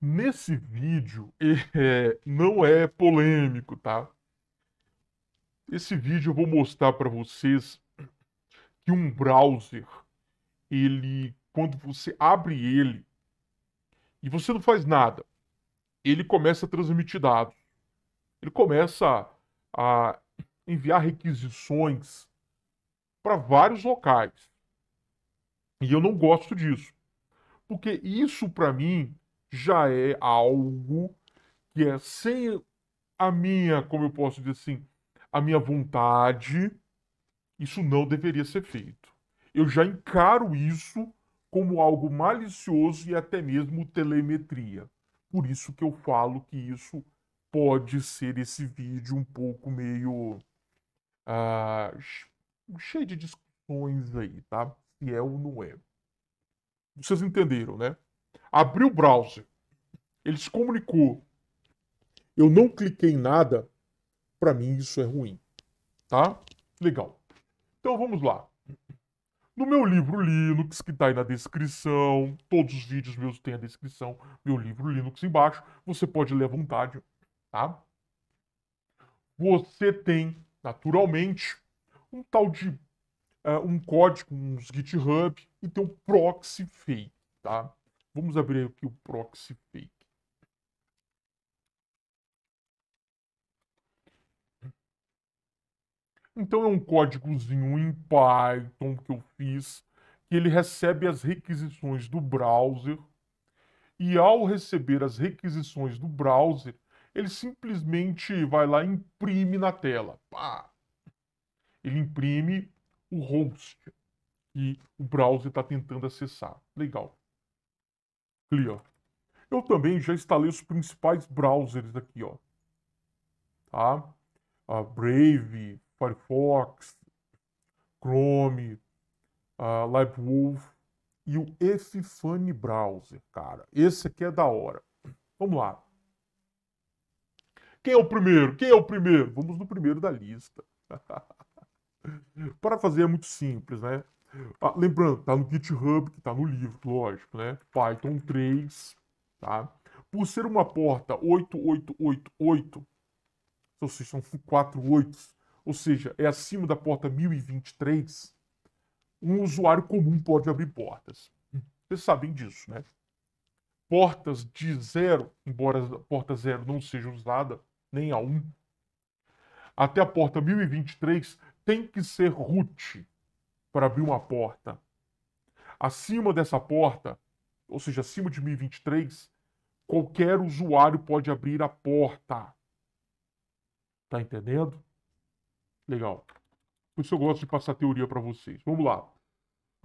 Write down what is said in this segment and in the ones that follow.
Nesse vídeo, é, não é polêmico, tá? Esse vídeo eu vou mostrar para vocês que um browser, ele, quando você abre ele e você não faz nada, ele começa a transmitir dados. Ele começa a enviar requisições para vários locais. E eu não gosto disso. Porque isso, para mim, já é algo que é sem a minha, como eu posso dizer assim, a minha vontade, isso não deveria ser feito. Eu já encaro isso como algo malicioso e até mesmo telemetria. Por isso que eu falo que isso pode ser esse vídeo um pouco meio uh, cheio de discussões aí, tá? Se é ou não é. Vocês entenderam, né? abriu o browser. Ele se comunicou. Eu não cliquei em nada. Para mim, isso é ruim. Tá? Legal. Então vamos lá. No meu livro Linux, que está aí na descrição, todos os vídeos meus têm a descrição, meu livro Linux embaixo, você pode ler à vontade, tá? Você tem, naturalmente, um tal de uh, um código, uns GitHub, e tem um proxy fake, tá? Vamos abrir aqui o proxy fake. Então é um códigozinho em Python que eu fiz, que ele recebe as requisições do browser, e ao receber as requisições do browser, ele simplesmente vai lá e imprime na tela. Pá! Ele imprime o host que o browser está tentando acessar. Legal. Clear. Eu também já instalei os principais browsers aqui, ó. Tá? Uh, Brave, Firefox, Chrome, uh, LiveWolf e o Funny Browser, cara. Esse aqui é da hora. Vamos lá. Quem é o primeiro? Quem é o primeiro? Vamos no primeiro da lista. Para fazer é muito simples, né? Ah, lembrando, tá no GitHub, que tá no livro, lógico, né? Python 3, tá? Por ser uma porta 8888, ou seja, são 4 8, ou seja, é acima da porta 1023, um usuário comum pode abrir portas. Vocês sabem disso, né? Portas de 0, embora a porta 0 não seja usada, nem a 1, até a porta 1023 tem que ser root, para abrir uma porta. Acima dessa porta, ou seja, acima de 1023, qualquer usuário pode abrir a porta. Tá entendendo? Legal. Por isso eu gosto de passar teoria para vocês. Vamos lá.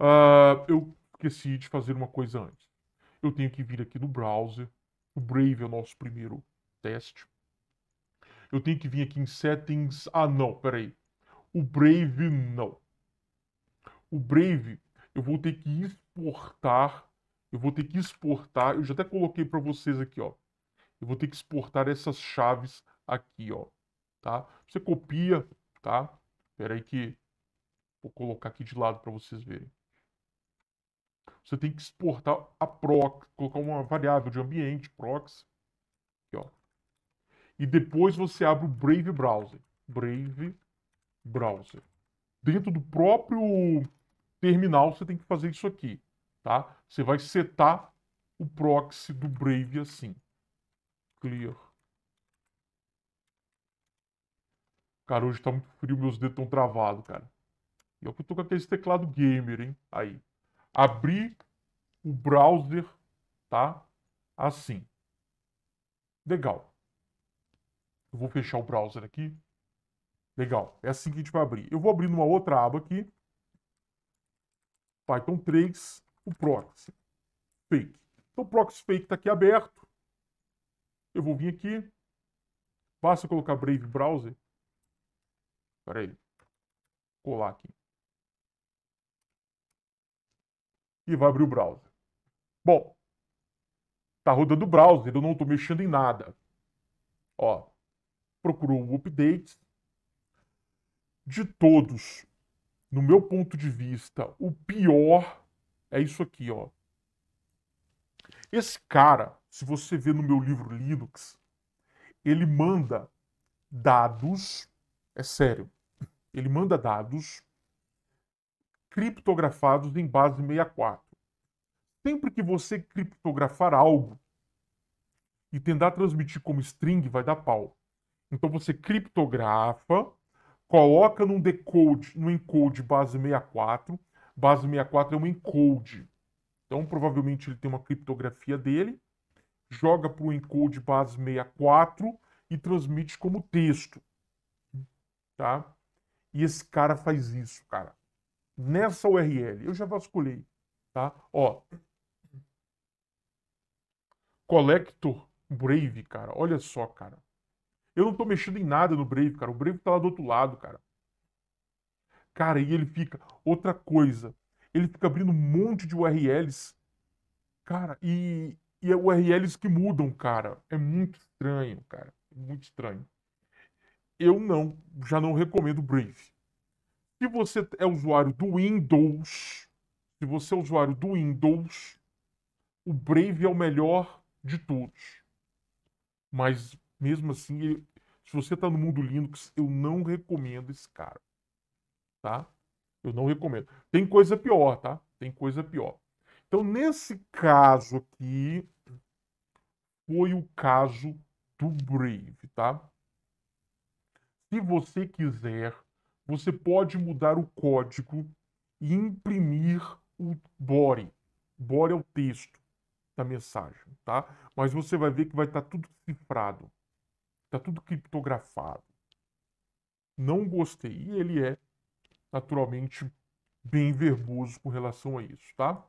Uh, eu esqueci de fazer uma coisa antes. Eu tenho que vir aqui no browser. O Brave é o nosso primeiro teste. Eu tenho que vir aqui em settings. Ah, não, peraí. O Brave não o Brave, eu vou ter que exportar, eu vou ter que exportar, eu já até coloquei para vocês aqui, ó. Eu vou ter que exportar essas chaves aqui, ó, tá? Você copia, tá? Espera aí que vou colocar aqui de lado para vocês verem. Você tem que exportar a proxy, colocar uma variável de ambiente proxy, aqui, ó. E depois você abre o Brave Browser, Brave Browser. Dentro do próprio terminal, você tem que fazer isso aqui, tá? Você vai setar o proxy do Brave assim. Clear. Cara, hoje tá muito frio, meus dedos estão travados, cara. E é eu tô com aquele teclado gamer, hein? Aí. Abrir o browser, tá? Assim. Legal. Eu vou fechar o browser aqui. Legal. É assim que a gente vai abrir. Eu vou abrir numa outra aba aqui. Python 3, o proxy fake. Então o proxy fake está aqui aberto. Eu vou vir aqui. Basta colocar Brave Browser. Espera aí. Colar aqui. E vai abrir o browser. Bom, tá rodando o browser, eu não estou mexendo em nada. Ó, procurou o update de todos no meu ponto de vista, o pior é isso aqui, ó. Esse cara, se você vê no meu livro Linux, ele manda dados, é sério, ele manda dados criptografados em base 64. Sempre que você criptografar algo e tentar transmitir como string, vai dar pau. Então você criptografa, coloca num decode, no encode base 64. Base 64 é um encode. Então, provavelmente ele tem uma criptografia dele, joga para o encode base 64 e transmite como texto. Tá? E esse cara faz isso, cara. Nessa URL, eu já vasculhei, tá? Ó. Collector Brave, cara. Olha só, cara. Eu não tô mexendo em nada no Brave, cara. O Brave tá lá do outro lado, cara. Cara, e ele fica. Outra coisa. Ele fica abrindo um monte de URLs. Cara, e, e é URLs que mudam, cara. É muito estranho, cara. É muito estranho. Eu não, já não recomendo o Brave. Se você é usuário do Windows, se você é usuário do Windows, o Brave é o melhor de todos. Mas mesmo assim, ele, se você está no mundo Linux, eu não recomendo esse cara. Tá? Eu não recomendo. Tem coisa pior, tá? Tem coisa pior. Então, nesse caso aqui, foi o caso do Brave, tá? Se você quiser, você pode mudar o código e imprimir o body. Body é o texto da mensagem, tá? Mas você vai ver que vai estar tá tudo cifrado. Tá tudo criptografado. Não gostei. E ele é, naturalmente, bem verboso com relação a isso, tá?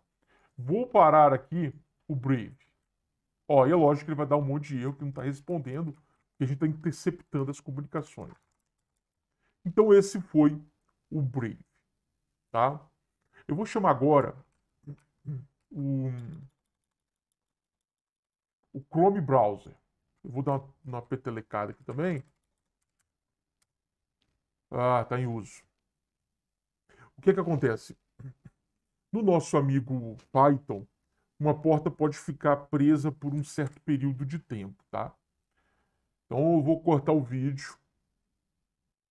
Vou parar aqui o Brave. Ó, e é lógico que ele vai dar um monte de erro que não está respondendo, que a gente está interceptando as comunicações. Então esse foi o Brave, tá? Eu vou chamar agora o, o Chrome Browser. Eu vou dar uma, uma petelecada aqui também. Ah, tá em uso. O que é que acontece? No nosso amigo Python, uma porta pode ficar presa por um certo período de tempo, tá? Então eu vou cortar o vídeo.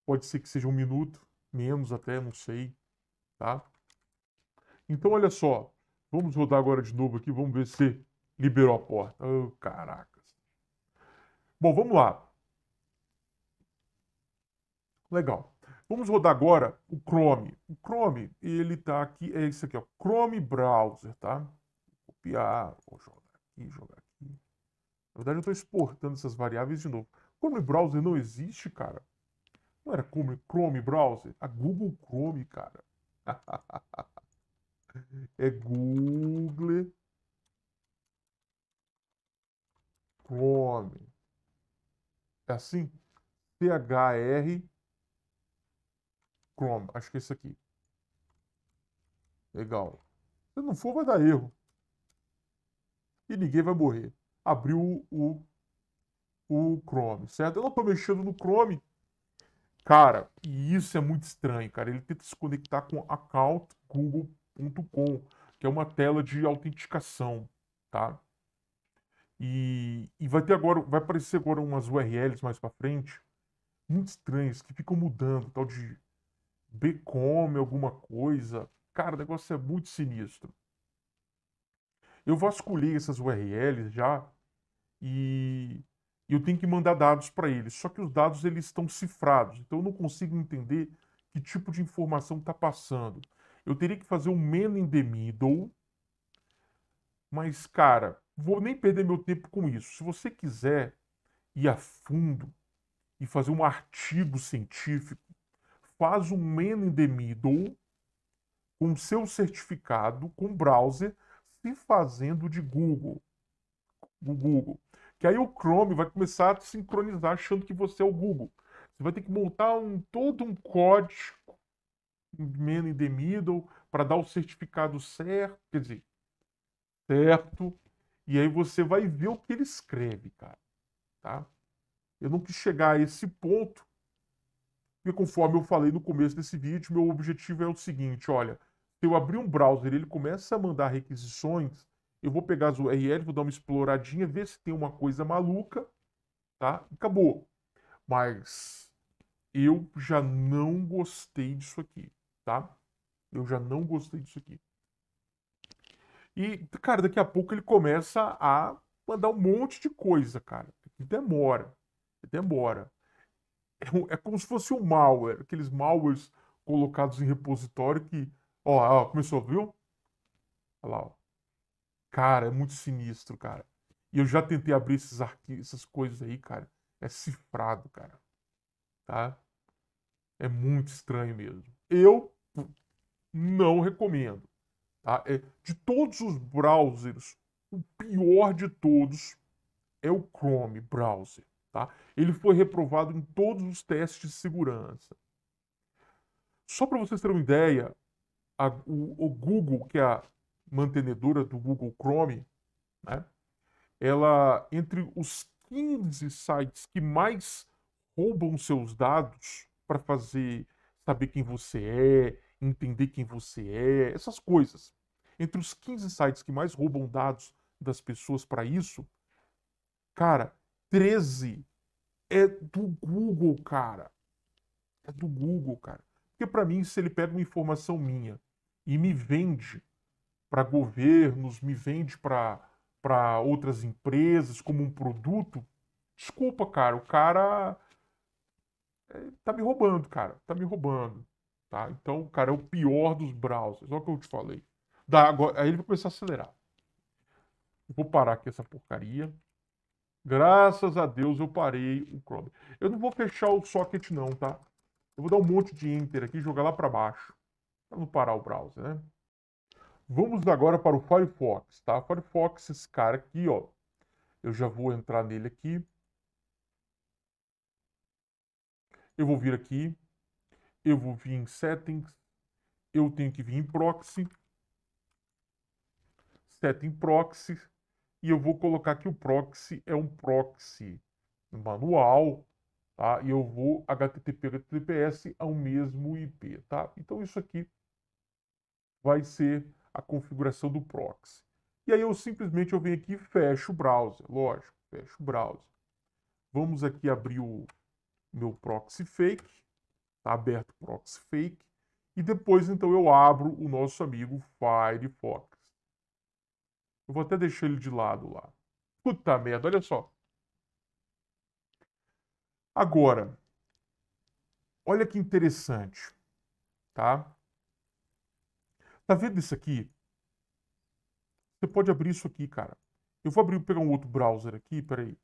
Pode ser que seja um minuto, menos até, não sei, tá? Então olha só, vamos rodar agora de novo aqui, vamos ver se liberou a porta. Oh, caraca. Bom, vamos lá. Legal. Vamos rodar agora o Chrome. O Chrome, ele tá aqui, é isso aqui, ó, Chrome Browser, tá? Vou copiar, vou jogar aqui, jogar aqui. Na verdade, eu estou exportando essas variáveis de novo. Chrome Browser não existe, cara. Não era Chrome, Chrome Browser? A Google Chrome, cara. é Google Chrome. É assim? phr Chrome. Acho que é isso aqui. Legal. Se não for, vai dar erro. E ninguém vai morrer. Abriu o, o, o Chrome, certo? Eu não estou mexendo no Chrome. Cara, e isso é muito estranho, cara. Ele tenta se conectar com account.google.com, que é uma tela de autenticação, tá? E, e vai ter agora, vai aparecer agora umas URLs mais para frente, muito estranhas, que ficam mudando, tal de Become alguma coisa. Cara, o negócio é muito sinistro. Eu vasculhei essas URLs já e eu tenho que mandar dados para eles. Só que os dados eles estão cifrados, então eu não consigo entender que tipo de informação está passando. Eu teria que fazer um man in the middle, mas cara, vou nem perder meu tempo com isso. Se você quiser ir a fundo e fazer um artigo científico, faz um man in the middle com seu certificado, com browser, se fazendo de Google. O Google. Que aí o Chrome vai começar a sincronizar achando que você é o Google. Você vai ter que montar um, todo um código man in the middle para dar o certificado certo, quer dizer, certo, e aí você vai ver o que ele escreve, cara. Tá? Eu não quis chegar a esse ponto, porque conforme eu falei no começo desse vídeo, meu objetivo é o seguinte, olha, se eu abrir um browser e ele começa a mandar requisições, eu vou pegar as URL, vou dar uma exploradinha, ver se tem uma coisa maluca, tá? Acabou. Mas eu já não gostei disso aqui, tá? Eu já não gostei disso aqui. E, cara, daqui a pouco ele começa a mandar um monte de coisa, cara. E demora. E demora. É, é, como se fosse um malware, aqueles malwares colocados em repositório que. Ó, ó começou, viu? Olha lá, ó. Cara, é muito sinistro, cara. E eu já tentei abrir esses arquivos, essas coisas aí, cara. É cifrado, cara. Tá? É muito estranho mesmo. Eu não recomendo. Tá? É, de todos os browsers, o pior de todos é o Chrome browser. Tá? Ele foi reprovado em todos os testes de segurança. Só para vocês terem uma ideia, a, o, o, Google, que é a mantenedora do Google Chrome, né, ela, entre os 15 sites que mais roubam seus dados para fazer saber quem você é, entender quem você é, essas coisas. Entre os 15 sites que mais roubam dados das pessoas para isso, cara, 13 é do Google, cara. É do Google, cara. Porque para mim, se ele pega uma informação minha e me vende para governos, me vende para outras empresas como um produto, desculpa, cara, o cara eh, tá me roubando, cara, tá me roubando. Tá? Então, cara, é o pior dos browsers. Olha o que eu te falei. Dá, agora, aí ele vai começar a acelerar. Eu vou parar aqui essa porcaria. Graças a Deus eu parei o Chrome. Eu não vou fechar o socket não, tá? Eu vou dar um monte de Enter aqui e jogar lá para baixo. Para não parar o browser, né? Vamos agora para o Firefox, tá? Firefox, esse cara aqui, ó. Eu já vou entrar nele aqui. Eu vou vir aqui eu vou vir em settings, eu tenho que vir em proxy, setting proxy, e eu vou colocar que o proxy é um proxy manual, tá? E eu vou HTTP HTTPS ao mesmo IP, tá? Então isso aqui vai ser a configuração do proxy. E aí eu simplesmente eu venho aqui e fecho o browser, lógico, fecho o browser. Vamos aqui abrir o meu proxy fake. Está aberto o proxy fake. E depois, então, eu abro o nosso amigo Firefox. Eu vou até deixar ele de lado lá. Puta merda, olha só. Agora, olha que interessante, tá? Tá vendo isso aqui? Você pode abrir isso aqui, cara. Eu vou abrir, pegar um outro browser aqui, peraí.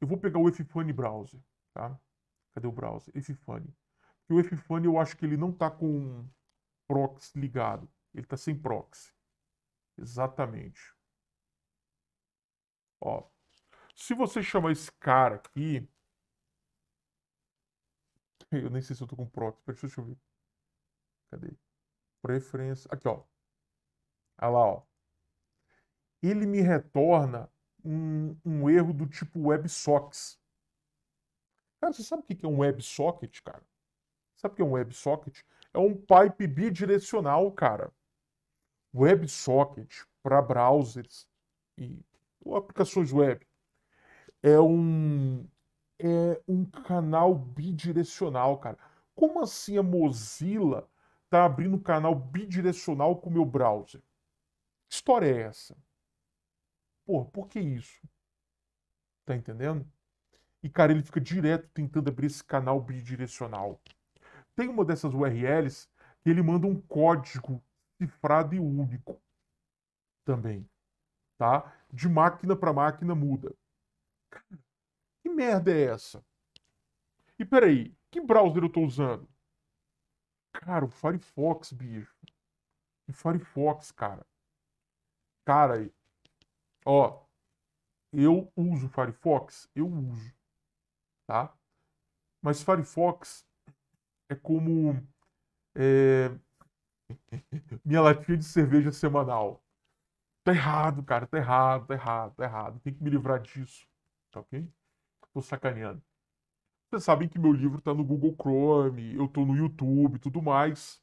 Eu vou pegar o Ffun browser, tá? Cadê o browser? Ffun que o Epifone eu acho que ele não está com proxy ligado. Ele está sem proxy. Exatamente. Ó, se você chamar esse cara aqui... Eu nem sei se eu estou com proxy. Deixa eu ver. Cadê? Preferência. Aqui, ó. Olha lá, ó. Ele me retorna um, um erro do tipo WebSockets. Cara, você sabe o que é um WebSocket, cara? Sabe o que é um WebSocket? É um pipe bidirecional, cara. WebSocket para browsers e ou aplicações web é um é um canal bidirecional, cara. Como assim a Mozilla tá abrindo um canal bidirecional com o meu browser? Que história é essa? Porra, por que isso? Tá entendendo? E, cara, ele fica direto tentando abrir esse canal bidirecional tem uma dessas URLs que ele manda um código cifrado e único também, tá? De máquina para máquina muda. Cara, que merda é essa? E peraí, que browser eu tô usando? Cara, o Firefox, bicho. O Firefox, cara. Cara, ó, eu uso Firefox, eu uso, tá? Mas Firefox é como é, minha latinha de cerveja semanal. Tá errado, cara, tá errado, tá errado, tá errado. Tem que me livrar disso, tá ok? Tô sacaneando. Vocês sabem que meu livro tá no Google Chrome, eu tô no YouTube tudo mais.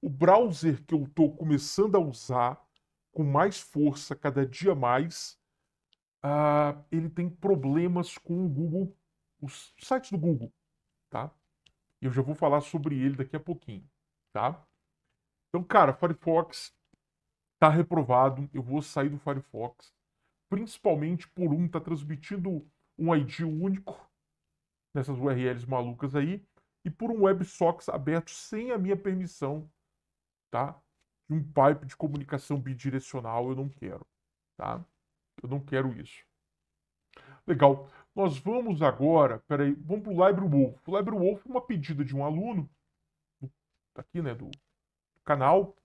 O browser que eu tô começando a usar com mais força, cada dia mais, uh, ele tem problemas com o Google, os sites do Google, tá? E eu já vou falar sobre ele daqui a pouquinho, tá? Então, cara, Firefox tá reprovado. Eu vou sair do Firefox. Principalmente por um, tá transmitindo um ID único nessas URLs malucas aí. E por um WebSockets aberto sem a minha permissão, tá? Um pipe de comunicação bidirecional eu não quero, tá? Eu não quero isso. Legal. Nós vamos agora, peraí, vamos para o Wolf. O Wolf é uma pedida de um aluno, tá aqui, né, do canal.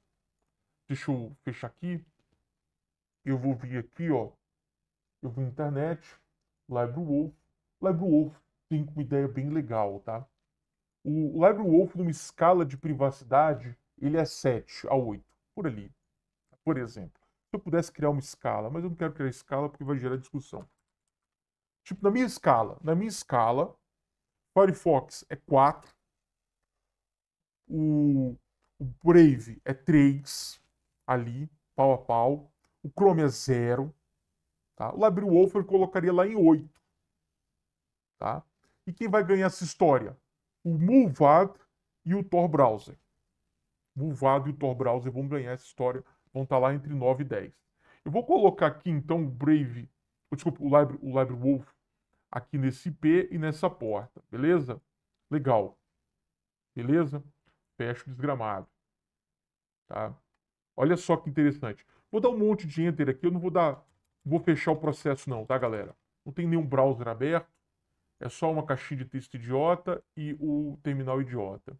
Deixa eu fechar aqui. Eu vou vir aqui, ó. Eu vou internet, Library Wolf tem uma ideia bem legal, tá? O Wolf, numa escala de privacidade, ele é 7 a 8, por ali, por exemplo. Se eu pudesse criar uma escala, mas eu não quero criar escala porque vai gerar discussão. Tipo, na minha escala, na minha escala, Firefox é 4, o, o Brave é 3, ali, pau a pau, o Chrome é 0, tá? o LibreWolf eu colocaria lá em 8. Tá? E quem vai ganhar essa história? O Mulvad e o Tor Browser. Mulvad e o Tor Browser vão ganhar essa história, vão estar tá lá entre 9 e 10. Eu vou colocar aqui então o Brave desculpa, o Libre, o Libre Wolf aqui nesse IP e nessa porta, beleza? Legal. Beleza? Fecho desgramado. Tá? Olha só que interessante. Vou dar um monte de enter aqui, eu não vou dar, vou fechar o processo não, tá, galera? Não tem nenhum browser aberto. É só uma caixinha de texto idiota e o terminal idiota.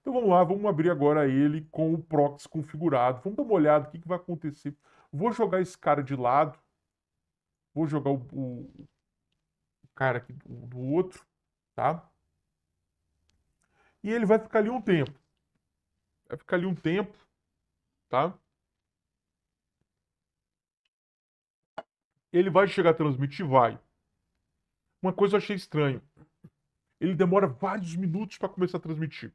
Então vamos lá, vamos abrir agora ele com o proxy configurado. Vamos dar uma olhada o que, que vai acontecer. Vou jogar esse cara de lado Vou jogar o, o, o cara aqui do, do outro, tá? E ele vai ficar ali um tempo. Vai ficar ali um tempo, tá? Ele vai chegar a transmitir? Vai. Uma coisa eu achei estranho. Ele demora vários minutos para começar a transmitir.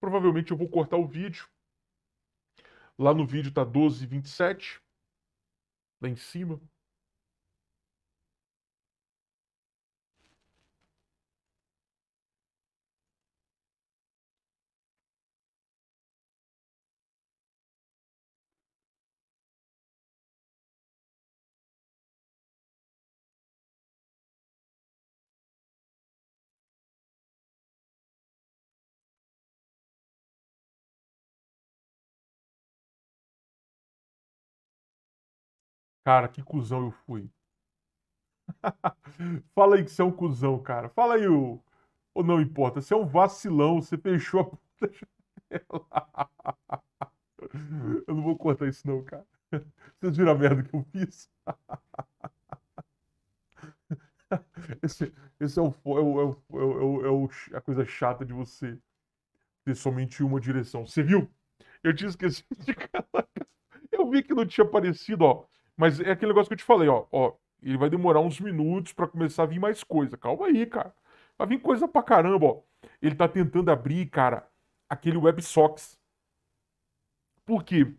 Provavelmente eu vou cortar o vídeo. Lá no vídeo tá 12h27. Lá em cima. Cara, que cuzão eu fui. Fala aí que você é um cuzão, cara. Fala aí o. Ou não importa, você é um vacilão, você fechou a puta janela. Eu não vou cortar isso, não, cara. Vocês viram a merda que eu fiz? Esse, esse é, é, o, é, o, é, o, é, o, é a coisa chata de você ter somente uma direção. Você viu? Eu tinha esquecido de Eu vi que não tinha aparecido, ó. Mas é aquele negócio que eu te falei, ó, ó, ele vai demorar uns minutos para começar a vir mais coisa. Calma aí, cara. Vai vir coisa pra caramba, ó. Ele tá tentando abrir, cara, aquele WebSocks, Por quê?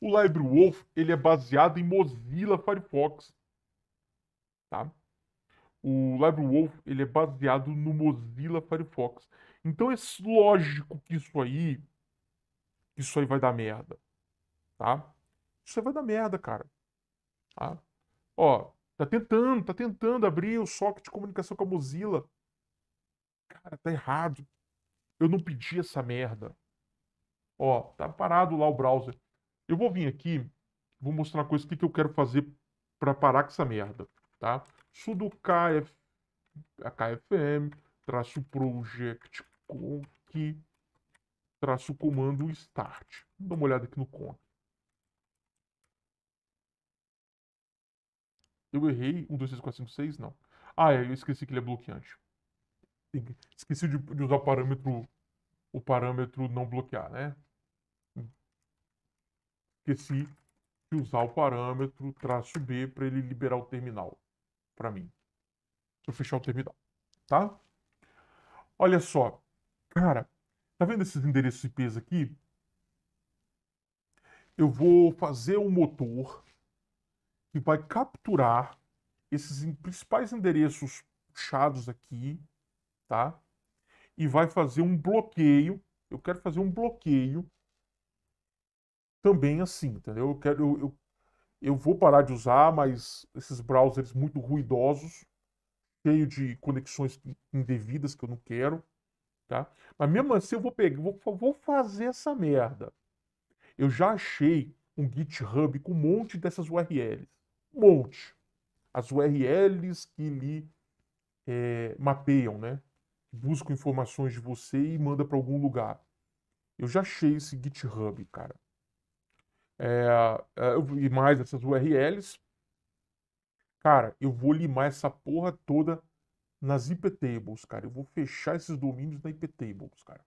O LibreWolf, ele é baseado em Mozilla Firefox. Tá? O LibreWolf, ele é baseado no Mozilla Firefox. Então é lógico que isso aí, isso aí vai dar merda, tá? Isso aí vai dar merda, cara. Tá? Ó, tá tentando, tá tentando abrir o socket de comunicação com a Mozilla. Cara, tá errado. Eu não pedi essa merda. Ó, tá parado lá o browser. Eu vou vir aqui, vou mostrar uma coisa, que, que eu quero fazer para parar com essa merda, tá? sudo kf, kfm, traço project conk, traço comando start. Dá uma olhada aqui no conk. Eu errei. 1, 2, 3, 4, 5, 6, não. Ah, é, eu esqueci que ele é bloqueante. Esqueci de, de usar o parâmetro, o parâmetro não bloquear, né? Esqueci de usar o parâmetro traço B para ele liberar o terminal para mim. Se eu fechar o terminal, tá? Olha só. Cara, tá vendo esses endereços IPs aqui? Eu vou fazer um motor que vai capturar esses principais endereços puxados aqui, tá? E vai fazer um bloqueio. Eu quero fazer um bloqueio também assim, entendeu? Eu quero, eu, eu, eu vou parar de usar, mas esses browsers muito ruidosos, cheio de conexões indevidas que eu não quero, tá? Mas mesmo assim eu vou pegar, vou, vou fazer essa merda. Eu já achei um GitHub com um monte dessas URLs um monte. As URLs que lhe é, mapeiam, né? Buscam informações de você e manda para algum lugar. Eu já achei esse GitHub, cara. É, é, e mais essas URLs. Cara, eu vou limar essa porra toda nas IP tables, cara. Eu vou fechar esses domínios na IP tables, cara.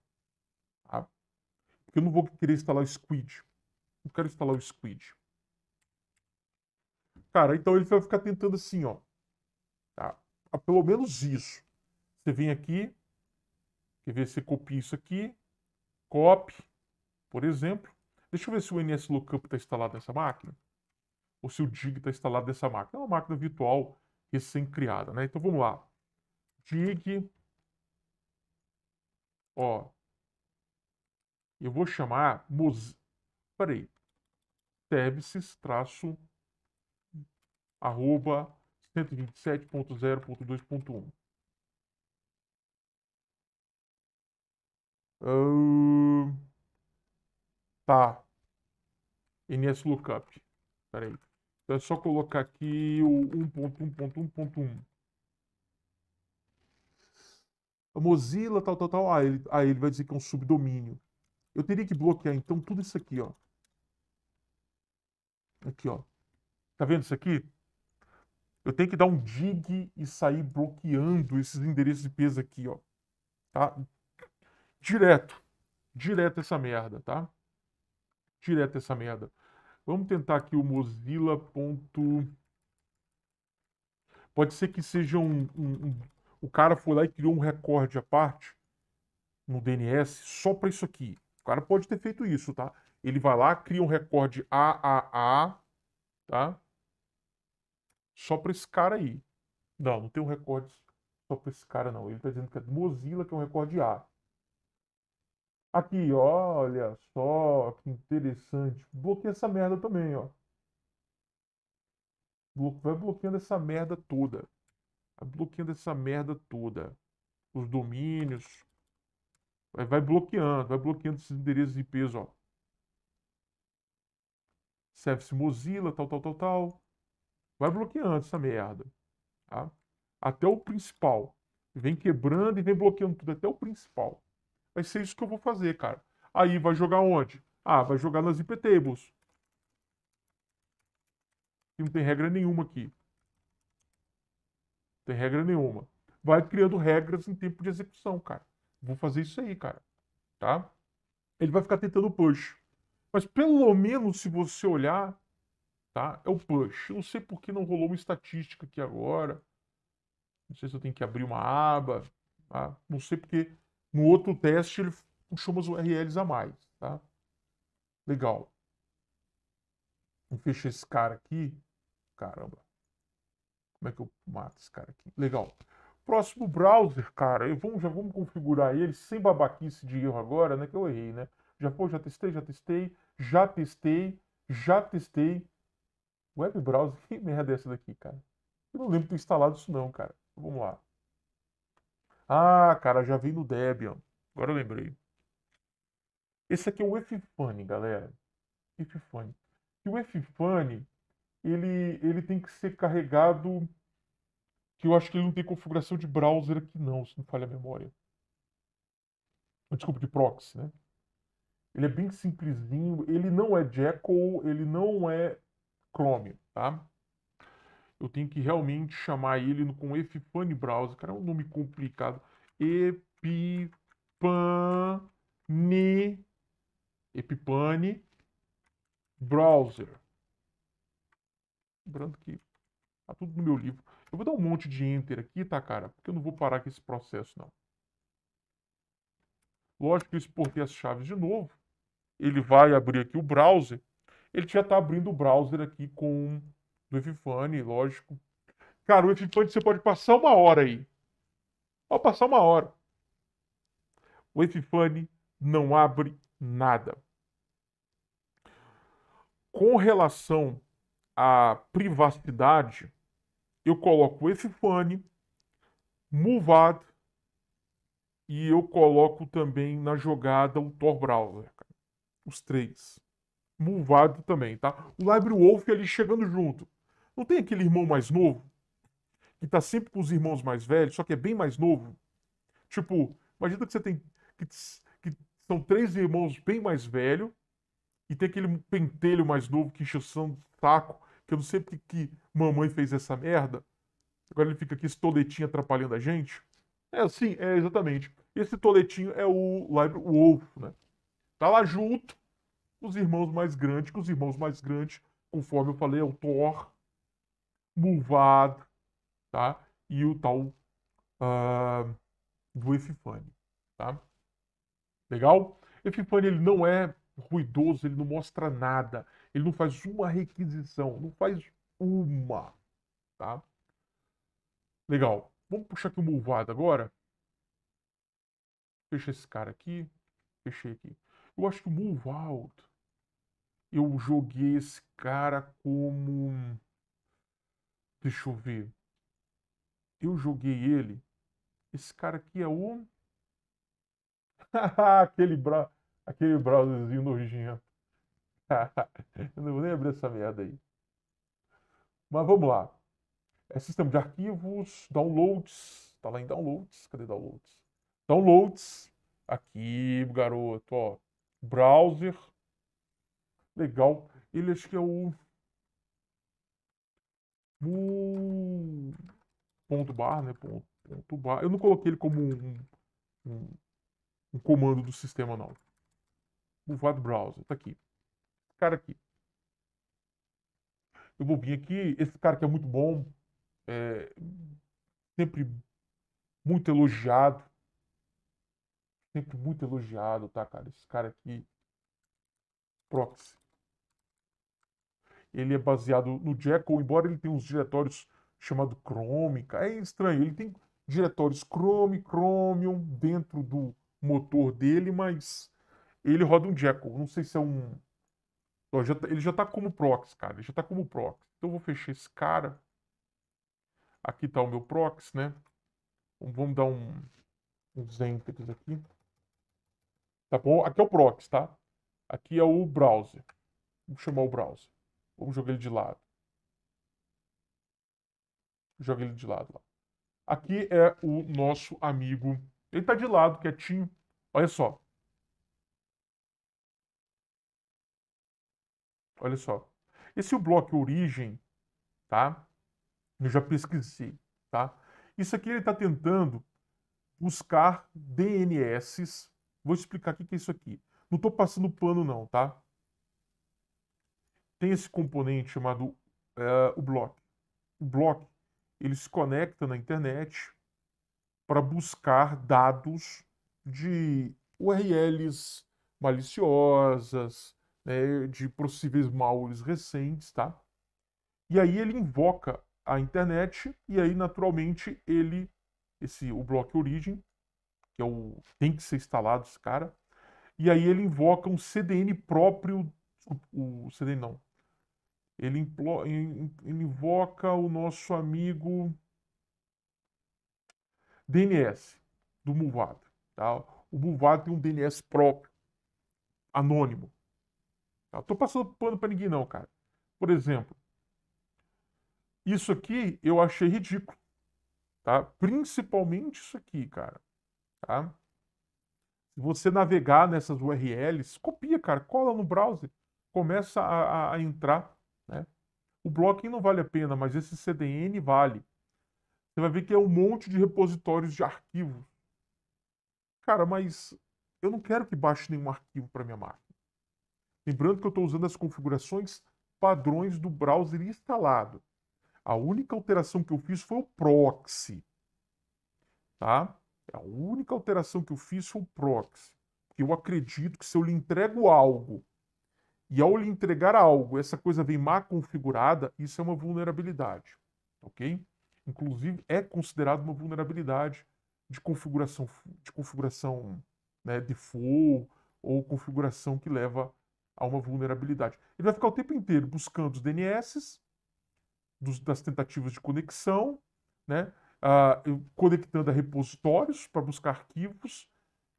Tá? Porque eu não vou querer instalar o Squid. Não quero instalar o Squid. Cara, então ele vai ficar tentando assim, ó. Tá? Ah, pelo menos isso. Você vem aqui, quer ver se copia isso aqui, copy, por exemplo. Deixa eu ver se o NSLookup está instalado nessa máquina. Ou se o dig está instalado nessa máquina. É uma máquina virtual recém-criada, né? Então vamos lá. Dig. Ó. Eu vou chamar... Mos... Peraí. Services-traço arroba 127.0.2.1. Uh, tá. NSLookup. Peraí. Então é só colocar aqui o 1.1.1.1. A Mozilla, tal, tal, tal. Ah ele, ah, ele vai dizer que é um subdomínio. Eu teria que bloquear, então, tudo isso aqui, ó. Aqui, ó. Tá vendo isso aqui? Eu tenho que dar um dig e sair bloqueando esses endereços de peso aqui, ó. Tá? Direto. Direto essa merda, tá? Direto essa merda. Vamos tentar aqui o Mozilla. Ponto... Pode ser que seja um, um, um, O cara foi lá e criou um recorde à parte no DNS só para isso aqui. O cara pode ter feito isso, tá? Ele vai lá, cria um recorde AAA, tá? só para esse cara aí. Não, não tem um recorde só para esse cara, não. Ele está dizendo que é Mozilla, que é um recorde A. Aqui, olha só, que interessante. Bloqueia essa merda também, ó. Vai bloqueando essa merda toda. Vai bloqueando essa merda toda. Os domínios. Vai, vai bloqueando, vai bloqueando esses endereços de peso, ó. Service Mozilla, tal, tal, tal, tal vai bloqueando essa merda. Tá? Até o principal. Vem quebrando e vem bloqueando tudo, até o principal. Vai ser isso que eu vou fazer, cara. Aí vai jogar onde? Ah, vai jogar nas IP tables. E não tem regra nenhuma aqui. Não tem regra nenhuma. Vai criando regras em tempo de execução, cara. Vou fazer isso aí, cara. Tá? Ele vai ficar tentando push. Mas pelo menos se você olhar, tá? É o push. Eu não sei por que não rolou uma estatística aqui agora. Não sei se eu tenho que abrir uma aba. Tá? Não sei porque no outro teste ele puxou umas URLs a mais, tá? Legal. Vou fechar esse cara aqui. Caramba. Como é que eu mato esse cara aqui? Legal. Próximo browser, cara, eu vou, já vamos configurar ele sem babaquice de erro agora, né? Que eu errei, né? Já, pô, já testei, já testei, já testei, já testei, Web browser, que merda é essa daqui, cara? Eu não lembro de ter instalado isso não, cara. Vamos lá. Ah, cara, já vi no Debian. Agora eu lembrei. Esse aqui é o Ffunny, galera. Ffunny. E o Ffunny, ele, ele tem que ser carregado... Que eu acho que ele não tem configuração de browser aqui não, se não falha a memória. Desculpa, de proxy, né? Ele é bem simplesinho. Ele não é Jekyll, ele não é Chrome, tá? Eu tenho que realmente chamar ele com Epifany Browser, cara, é um nome complicado. Epipani Epipani Browser. Lembrando que tá tudo no meu livro. Eu vou dar um monte de enter aqui, tá, cara? Porque eu não vou parar com esse processo, não. Lógico que eu exportei as chaves de novo. Ele vai abrir aqui o browser. Ele já está abrindo o browser aqui com o Evifane, lógico. Cara, o Evifane você pode passar uma hora aí. Pode passar uma hora. O Evifane não abre nada. Com relação à privacidade, eu coloco o Evifane, Movad e eu coloco também na jogada o Tor Browser. Os três. Mulvado também, tá? O Wolf é ali chegando junto. Não tem aquele irmão mais novo? Que tá sempre com os irmãos mais velhos, só que é bem mais novo? Tipo, imagina que você tem. Que, que são três irmãos bem mais velhos, e tem aquele pentelho mais novo que enche o saco, que eu não sei porque que mamãe fez essa merda. Agora ele fica aqui, esse toletinho atrapalhando a gente. É assim, é exatamente. Esse toletinho é o Live Wolf, né? Tá lá junto, os irmãos mais grandes, que os irmãos mais grandes, conforme eu falei, é o Thor, Mulvad, tá? E o tal uh, do Efifane, tá? Legal? Efifane, ele não é ruidoso, ele não mostra nada, ele não faz uma requisição, não faz uma, tá? Legal. Vamos puxar aqui o Mulvad agora. Fecha esse cara aqui. Fechei aqui. Eu acho que o Moonwald, eu joguei esse cara como. Deixa eu ver. Eu joguei ele. Esse cara aqui é o. aquele, bra... aquele browserzinho nojento. eu não vou nem abrir essa merda aí. Mas vamos lá. É sistema de arquivos, downloads. Tá lá em downloads. Cadê downloads? Downloads. Aqui, garoto, ó browser. Legal. Ele acho que é o. O. Ponto bar, né? Ponto, ponto bar. Eu não coloquei ele como um, um, um comando do sistema, não. O VAD browser. Tá aqui. Esse cara aqui. Eu vou vir aqui. Esse cara que é muito bom. É, sempre muito elogiado sempre muito elogiado, tá, cara? Esse cara aqui, Proxy. Ele é baseado no Jekyll, embora ele tenha uns diretórios chamado Chrome, cara. É estranho, ele tem diretórios Chrome, Chromium dentro do motor dele, mas ele roda um Jekyll. Não sei se é um. Tá, ele já tá como proxy, cara. Ele já tá como proxy. Então eu vou fechar esse cara. Aqui tá o meu proxy, né? Vamos dar um, uns enter aqui. Tá bom? Aqui é o proxy, tá? Aqui é o browser. Vamos chamar o browser. Vamos jogar ele de lado. Joga ele de lado lá. Aqui é o nosso amigo. Ele tá de lado, quietinho. Olha só. Olha só. Esse é bloco origem, tá? Eu já pesquisei, tá? Isso aqui ele está tentando buscar DNS Vou te explicar o que é isso aqui. Não estou passando pano não, tá? Tem esse componente chamado é, o block. O block, ele se conecta na internet para buscar dados de URLs maliciosas, né, de possíveis malwares recentes, tá? E aí ele invoca a internet e aí naturalmente ele, esse o block origin, que é o tem que ser instalado esse cara. E aí ele invoca um CDN próprio, o, o CDN não. Ele, implo, ele, invoca o nosso amigo DNS do Mulvad, tá? O Mulvad tem um DNS próprio, anônimo. Tá? Tô passando pano para ninguém não, cara. Por exemplo, isso aqui eu achei ridículo, tá? Principalmente isso aqui, cara tá? Se você navegar nessas URLs, copia, cara, cola no browser, começa a, a, a entrar, né? O blocking não vale a pena, mas esse CDN vale. Você vai ver que é um monte de repositórios de arquivos. Cara, mas eu não quero que baixe nenhum arquivo para minha máquina. Lembrando que eu estou usando as configurações padrões do browser instalado. A única alteração que eu fiz foi o proxy. Tá? A única alteração que eu fiz foi o proxy. Eu acredito que se eu lhe entrego algo, e ao lhe entregar algo, essa coisa vem mal configurada, isso é uma vulnerabilidade, ok? Inclusive, é considerado uma vulnerabilidade de configuração, de configuração né, de ou configuração que leva a uma vulnerabilidade. Ele vai ficar o tempo inteiro buscando os DNS, dos, das tentativas de conexão, né? uh, conectando a repositórios para buscar arquivos,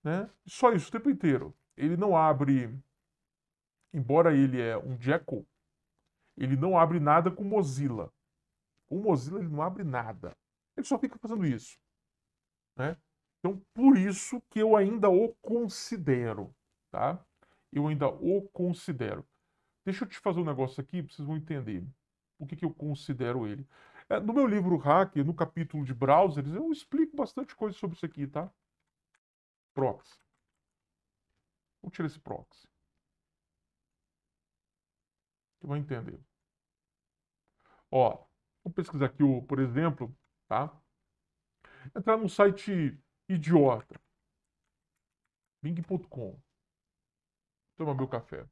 né? Só isso o tempo inteiro. Ele não abre, embora ele é um Jekyll, ele não abre nada com Mozilla. O Mozilla ele não abre nada. Ele só fica fazendo isso, né? Então, por isso que eu ainda o considero, tá? Eu ainda o considero. Deixa eu te fazer um negócio aqui para vocês vão entender o que, que eu considero ele. É, no meu livro Hack, no capítulo de browsers, eu explico bastante coisa sobre isso aqui, tá? Proxy. Vou tirar esse proxy. Você vai entender. Ó, vou pesquisar aqui, o, por exemplo, tá? Entrar num site idiota. Bing.com. Toma meu café.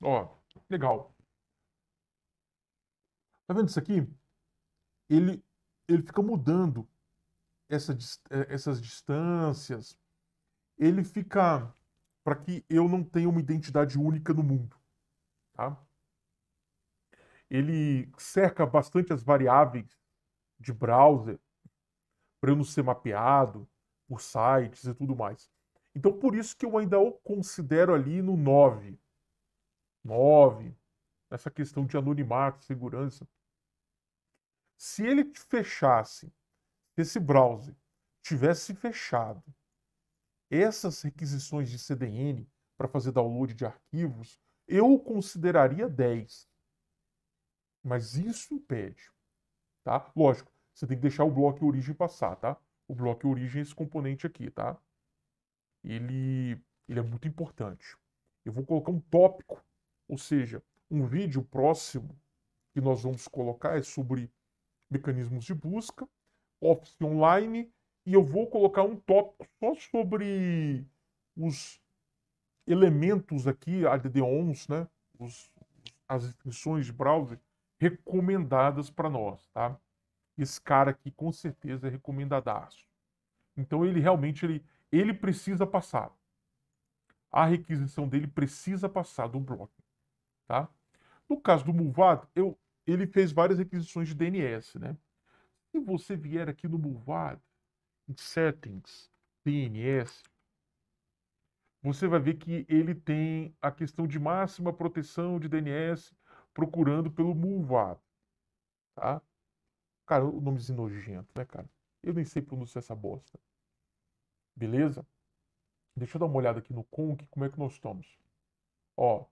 Ó, legal. Tá vendo isso aqui? Ele, ele fica mudando essa, é, essas distâncias. Ele fica para que eu não tenha uma identidade única no mundo. Tá? Ele cerca bastante as variáveis de browser para eu não ser mapeado por sites e tudo mais. Então, por isso que eu ainda o considero ali no 9. 9, essa questão de anonimato, segurança. Se ele fechasse, esse browser tivesse fechado, essas requisições de CDN para fazer download de arquivos, eu consideraria 10. Mas isso impede, tá? Lógico, você tem que deixar o bloco origem passar, tá? O bloco origem é esse componente aqui, tá? Ele, ele é muito importante. Eu vou colocar um tópico ou seja, um vídeo próximo que nós vamos colocar é sobre mecanismos de busca, Office Online, e eu vou colocar um tópico só sobre os elementos aqui, ADD-ONs, né? Os, as extensões de browser recomendadas para nós, tá? Esse cara aqui com certeza é recomendadaço. Então ele realmente ele, ele precisa passar. A requisição dele precisa passar do bloco. Tá? No caso do Mulvad, eu, ele fez várias requisições de DNS. Né? Se você vier aqui no Mulvad, em Settings, DNS, você vai ver que ele tem a questão de máxima proteção de DNS procurando pelo Mulvad, Tá? Cara, o nomezinho nojento, né, cara? Eu nem sei pronunciar essa bosta. Beleza? Deixa eu dar uma olhada aqui no Conk, como é que nós estamos. Ó,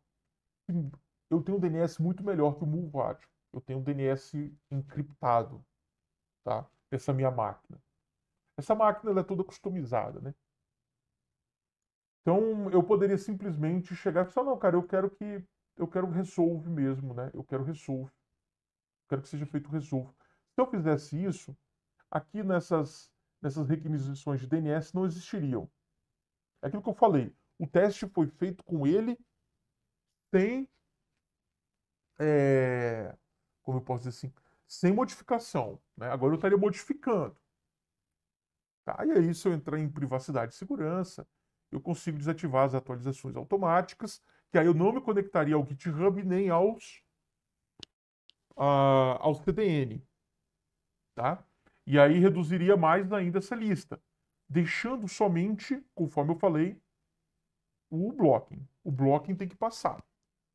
eu tenho um DNS muito melhor que o Mulvad. Eu tenho um DNS encriptado, tá? Essa minha máquina. Essa máquina é toda customizada, né? Então eu poderia simplesmente chegar e falar, não, cara, eu quero que eu quero resolve mesmo, né? Eu quero resolve. Eu quero que seja feito resolve. Se eu fizesse isso, aqui nessas nessas requisições de DNS não existiriam. É aquilo que eu falei. O teste foi feito com ele sem é, como eu posso dizer assim, sem modificação. Né? Agora eu estaria modificando. Tá? E aí, se eu entrar em privacidade e segurança, eu consigo desativar as atualizações automáticas, que aí eu não me conectaria ao GitHub nem aos, uh, aos CDN Tá? E aí reduziria mais ainda essa lista, deixando somente, conforme eu falei, o blocking. O blocking tem que passar.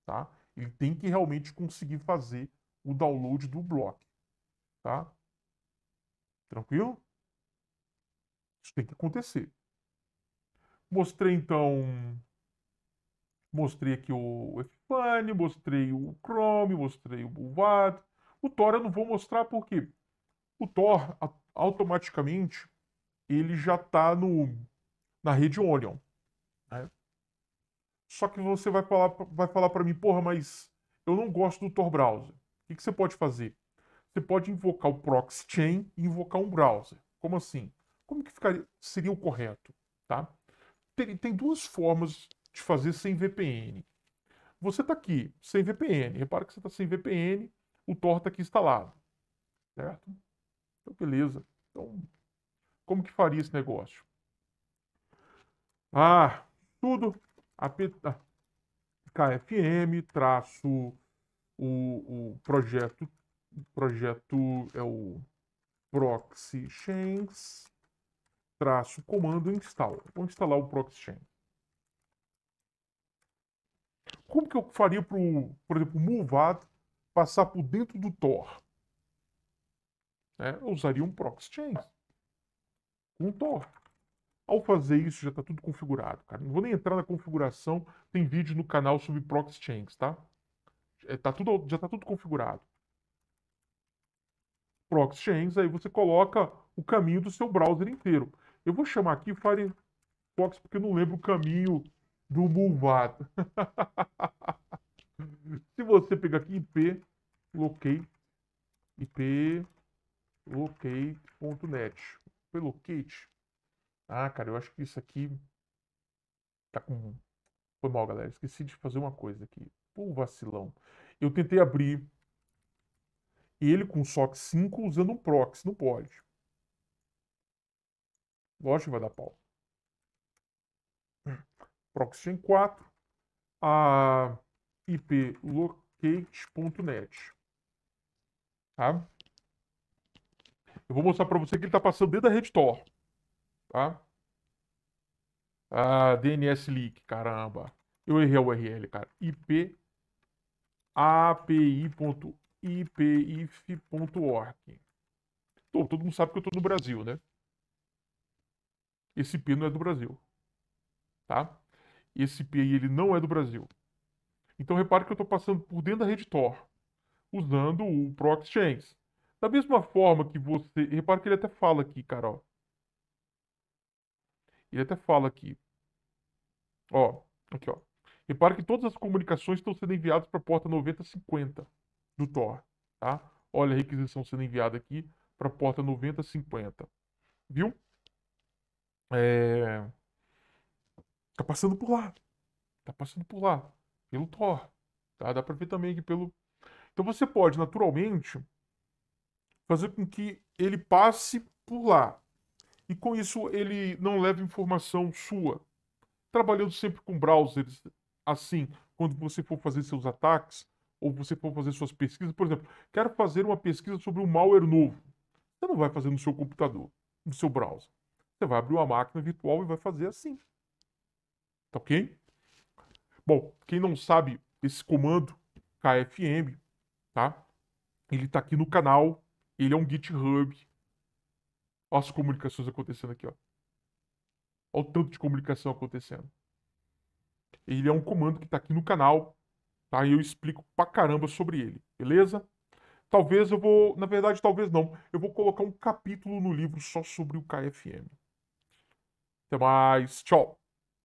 Tá? Ele tem que realmente conseguir fazer o download do bloco, tá? Tranquilo? Isso tem que acontecer. Mostrei então, mostrei aqui o Fane, mostrei o Chrome, mostrei o Bulvat. O Tor eu não vou mostrar porque o Tor automaticamente ele já está na rede Onion. Só que você vai falar, vai falar para mim, porra, mas eu não gosto do Tor Browser. O que, que você pode fazer? Você pode invocar o proxy chain e invocar um browser. Como assim? Como que ficaria, seria o correto? Tá? Tem, tem duas formas de fazer sem VPN. Você está aqui sem VPN. Repara que você está sem VPN, o Tor está aqui instalado. Certo? Então, beleza. Então, como que faria esse negócio? Ah, tudo ah, KFM, traço o, o projeto, projeto é o proxy chains, traço comando install. Vou instalar o proxy chain. Como que eu faria para o por exemplo, Mulvad passar por dentro do Tor? É, eu usaria um proxy chain com um Tor. Ao fazer isso, já está tudo configurado, cara. Não vou nem entrar na configuração, tem vídeo no canal sobre proxy chains, tá? É, tá tudo, já está tudo configurado. Proxy chains, aí você coloca o caminho do seu browser inteiro. Eu vou chamar aqui Firefox porque eu não lembro o caminho do Mulvato. Se você pegar aqui IP locate, IP locate.net, IP locate, ah, cara, eu acho que isso aqui tá com. Foi mal, galera. Esqueci de fazer uma coisa aqui. Pô, vacilão. Eu tentei abrir ele com SOC 5 usando um proxy. Não pode. Lógico que vai dar pau. Proxy 4. A ip locate.net. Tá? Eu vou mostrar para você que ele tá passando dentro da rede Tor tá? Ah, DNS leak, caramba. Eu errei a URL, cara. IP api.ipif.org. todo mundo sabe que eu estou no Brasil, né? Esse IP não é do Brasil, tá? Esse IP aí, ele não é do Brasil. Então, repare que eu estou passando por dentro da rede Tor, usando o Proxy Da mesma forma que você... Repare que ele até fala aqui, cara, ó. Ele até fala aqui. Ó, aqui, ó. Repara que todas as comunicações estão sendo enviadas para a porta 9050 do Tor, tá? Olha a requisição sendo enviada aqui para a porta 9050. Viu? É... Tá passando por lá. Tá passando por lá. Pelo Tor. Tá? Dá para ver também aqui pelo... Então você pode, naturalmente, fazer com que ele passe por lá e com isso ele não leva informação sua. Trabalhando sempre com browsers, assim, quando você for fazer seus ataques ou você for fazer suas pesquisas, por exemplo, quero fazer uma pesquisa sobre um malware novo. Você não vai fazer no seu computador, no seu browser. Você vai abrir uma máquina virtual e vai fazer assim. Tá ok? Bom, quem não sabe esse comando KFM, tá? Ele tá aqui no canal, ele é um GitHub, Olha as comunicações acontecendo aqui, ó. Olha o tanto de comunicação acontecendo. Ele é um comando que está aqui no canal, tá? E eu explico pra caramba sobre ele, beleza? Talvez eu vou, na verdade, talvez não. Eu vou colocar um capítulo no livro só sobre o KFM. Até mais, tchau!